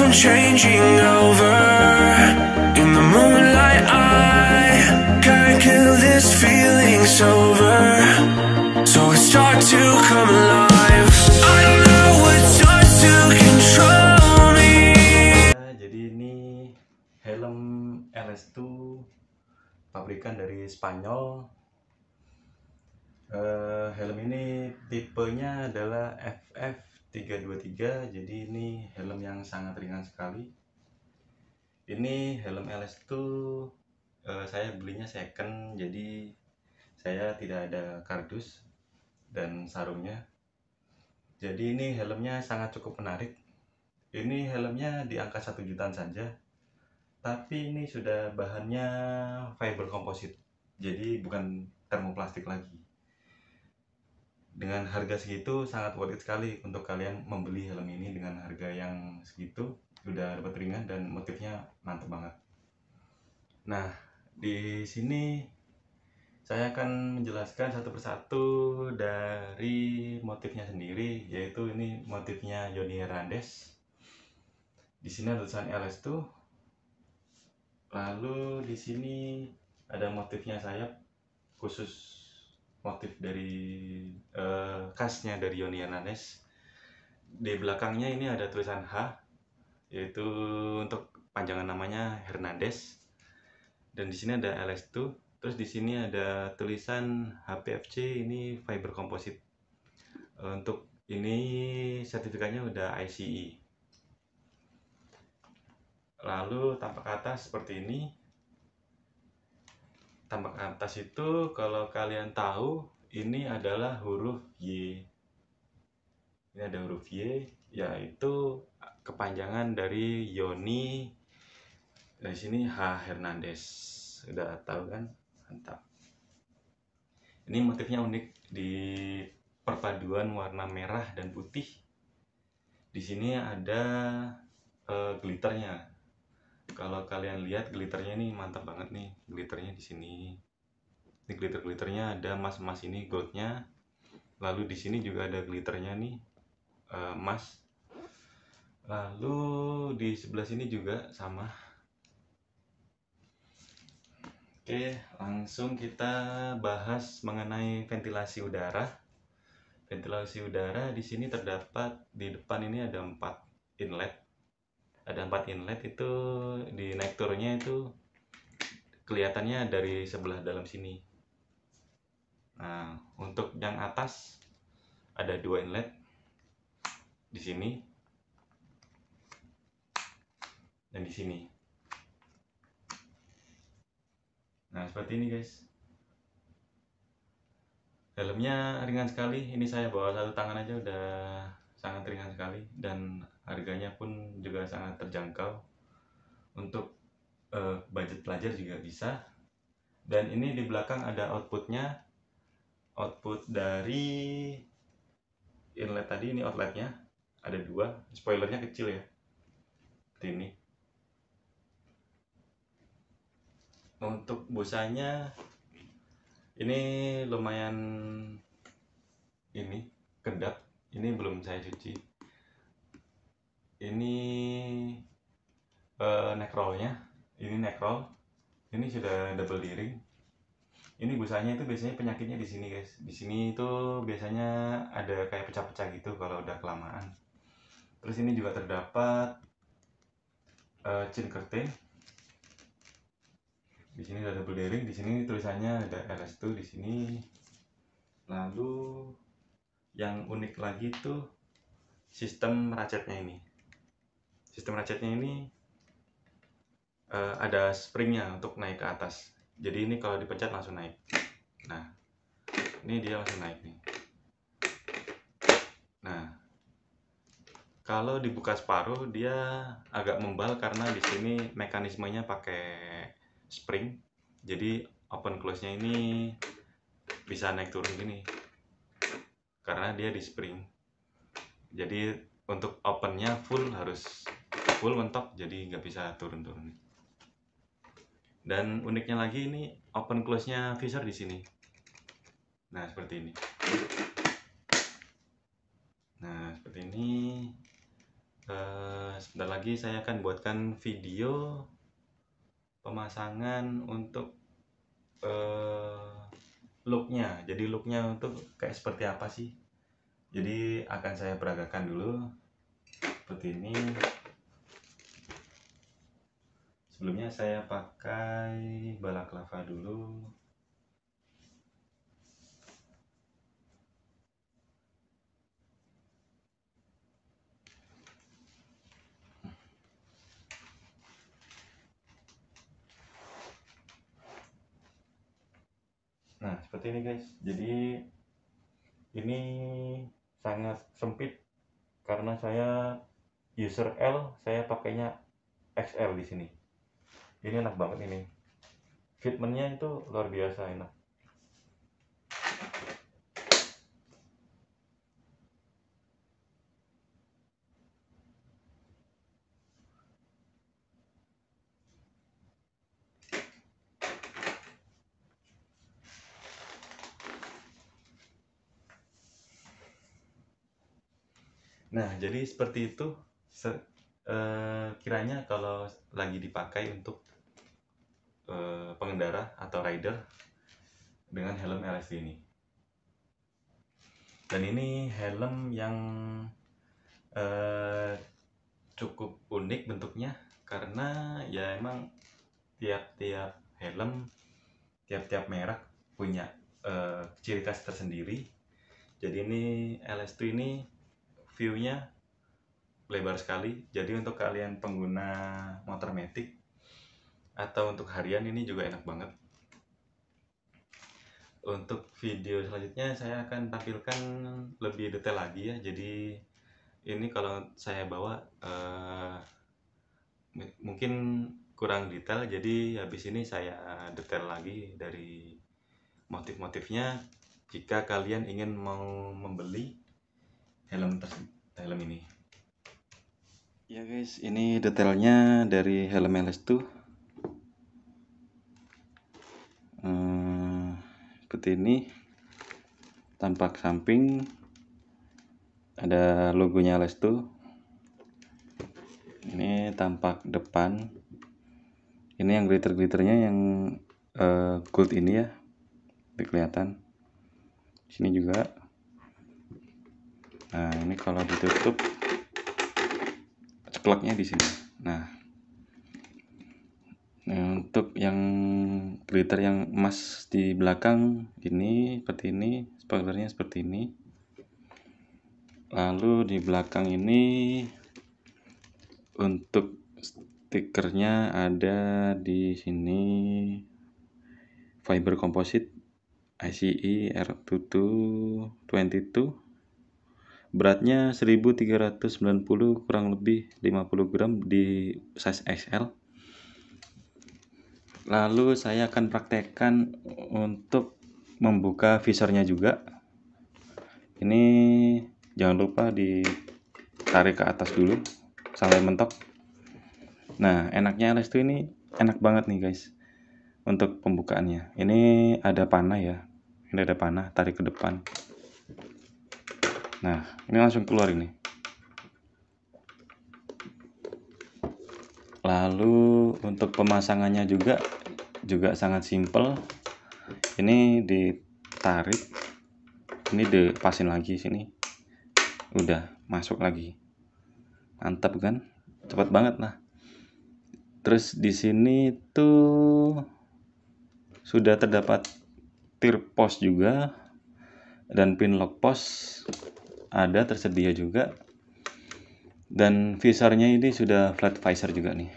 from changing over In the moonlight I can't kill this feeling sober So it's start to come alive I don't know what starts to control me nah, Jadi ini helm LS2 pabrikan dari Spanyol uh, Helm ini tipenya adalah FF 323 jadi ini helm yang sangat ringan sekali ini helm LS2 eh, saya belinya second jadi saya tidak ada kardus dan sarungnya jadi ini helmnya sangat cukup menarik ini helmnya di angka 1 jutaan saja tapi ini sudah bahannya fiber komposit jadi bukan termoplastik lagi dengan harga segitu sangat worth it sekali untuk kalian membeli helm ini dengan harga yang segitu udah dapat ringan dan motifnya mantep banget nah di sini saya akan menjelaskan satu persatu dari motifnya sendiri yaitu ini motifnya Johnny Hernandez. di sini ada tulisan LS tuh lalu di sini ada motifnya sayap khusus motif dari uh, khasnya dari Yoni Ananes di belakangnya ini ada tulisan H yaitu untuk panjangan namanya Hernandez dan di sini ada LS2 terus di sini ada tulisan HPFC ini fiber composite eh, untuk ini sertifikatnya udah ICE lalu tampak atas seperti ini tampak atas itu kalau kalian tahu ini adalah huruf Y. Ini ada huruf Y, yaitu kepanjangan dari Yoni. Dari sini H Hernandez. Sudah tahu kan? Mantap. Ini motifnya unik di perpaduan warna merah dan putih. Di sini ada uh, glitternya kalau kalian lihat glitternya nih mantap banget nih glitternya di sini ini glitter glitternya ada emas emas ini goldnya lalu di sini juga ada glitternya nih emas eh, lalu di sebelah sini juga sama oke langsung kita bahas mengenai ventilasi udara ventilasi udara di sini terdapat di depan ini ada empat inlet ada empat inlet itu di naik turunnya itu kelihatannya dari sebelah dalam sini nah untuk yang atas ada dua inlet di sini dan di sini nah seperti ini guys Dalamnya ringan sekali ini saya bawa satu tangan aja udah sangat ringan sekali dan harganya pun juga sangat terjangkau untuk uh, budget pelajar juga bisa dan ini di belakang ada outputnya output dari inlet tadi ini outletnya ada dua spoilernya kecil ya seperti ini untuk busanya ini lumayan ini kedap ini belum saya cuci ini uh, neck rollnya ini neck roll ini sudah double diring ini busanya itu biasanya penyakitnya di sini guys di sini itu biasanya ada kayak pecah-pecah gitu kalau udah kelamaan terus ini juga terdapat uh, chin curtain di sini ada double diring di sini tulisannya ada rs 2 di sini lalu yang unik lagi itu sistem racetnya ini sistem ratchetnya ini uh, ada springnya untuk naik ke atas jadi ini kalau dipencet langsung naik nah ini dia langsung naik nih nah kalau dibuka separuh dia agak membal karena di sini mekanismenya pakai spring jadi open close nya ini bisa naik turun gini karena dia di spring jadi untuk open nya full harus full mentok jadi nggak bisa turun-turun dan uniknya lagi ini open close-nya visor di sini nah seperti ini nah seperti ini uh, sebentar lagi saya akan buatkan video pemasangan untuk uh, looknya jadi looknya untuk kayak seperti apa sih jadi akan saya peragakan dulu seperti ini sebelumnya saya pakai balaklava dulu Nah, seperti ini guys. Jadi ini sangat sempit karena saya user L, saya pakainya XL di sini ini enak banget ini fitmentnya itu luar biasa enak Nah, jadi seperti itu Eh, kiranya kalau lagi dipakai untuk eh, pengendara atau rider dengan helm LSD ini. Dan ini helm yang eh, cukup unik bentuknya karena ya emang tiap-tiap helm tiap-tiap merek punya ciri khas tersendiri. Jadi ini ls ini view-nya lebar sekali. Jadi untuk kalian pengguna motor metik atau untuk harian ini juga enak banget. Untuk video selanjutnya saya akan tampilkan lebih detail lagi ya. Jadi ini kalau saya bawa uh, mungkin kurang detail jadi habis ini saya detail lagi dari motif-motifnya jika kalian ingin mau membeli helm helm ini Ya guys, ini detailnya dari helm LS2 uh, Seperti eh, ini Tampak samping Ada logonya LS2 Ini tampak depan Ini yang glitter-glitternya yang uh, gold ini ya Bisa kelihatan Sini juga Nah ini kalau ditutup jeplaknya di sini nah, nah untuk yang glitter yang emas di belakang ini seperti ini, spoilernya seperti ini. Lalu di belakang ini untuk stikernya ada di sini fiber composite ICE R2222 beratnya 1390 kurang lebih 50 gram di size XL lalu saya akan praktekkan untuk membuka visornya juga ini jangan lupa ditarik ke atas dulu sampai mentok nah enaknya LS2 ini enak banget nih guys untuk pembukaannya ini ada panah ya ini ada panah tarik ke depan nah ini langsung keluar ini lalu untuk pemasangannya juga juga sangat simple ini ditarik ini dipasin lagi sini udah masuk lagi mantap kan cepat banget lah terus di sini tuh sudah terdapat tir pos juga dan pin lock pos ada tersedia juga dan visornya ini sudah flat visor juga nih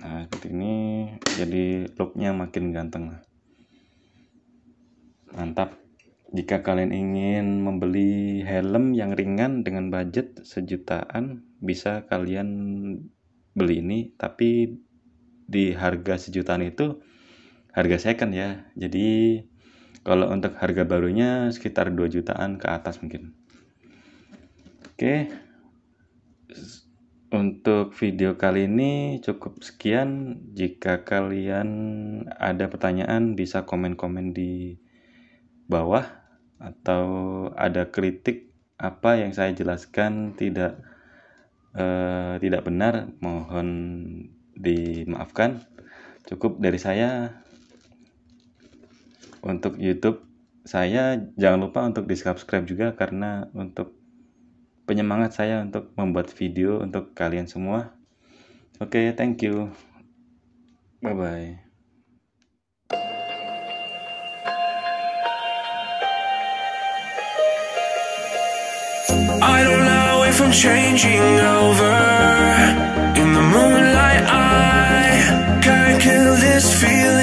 nah seperti ini jadi looknya makin ganteng lah. mantap jika kalian ingin membeli helm yang ringan dengan budget sejutaan bisa kalian beli ini tapi di harga sejutaan itu harga second ya jadi kalau untuk harga barunya sekitar 2 jutaan ke atas mungkin. Oke. Untuk video kali ini cukup sekian. Jika kalian ada pertanyaan bisa komen-komen di bawah atau ada kritik apa yang saya jelaskan tidak eh, tidak benar mohon dimaafkan. Cukup dari saya untuk YouTube saya jangan lupa untuk di subscribe juga karena untuk penyemangat saya untuk membuat video untuk kalian semua. Oke, okay, thank you. Bye bye. I don't know if I'm changing over In the moonlight I can't kill this feeling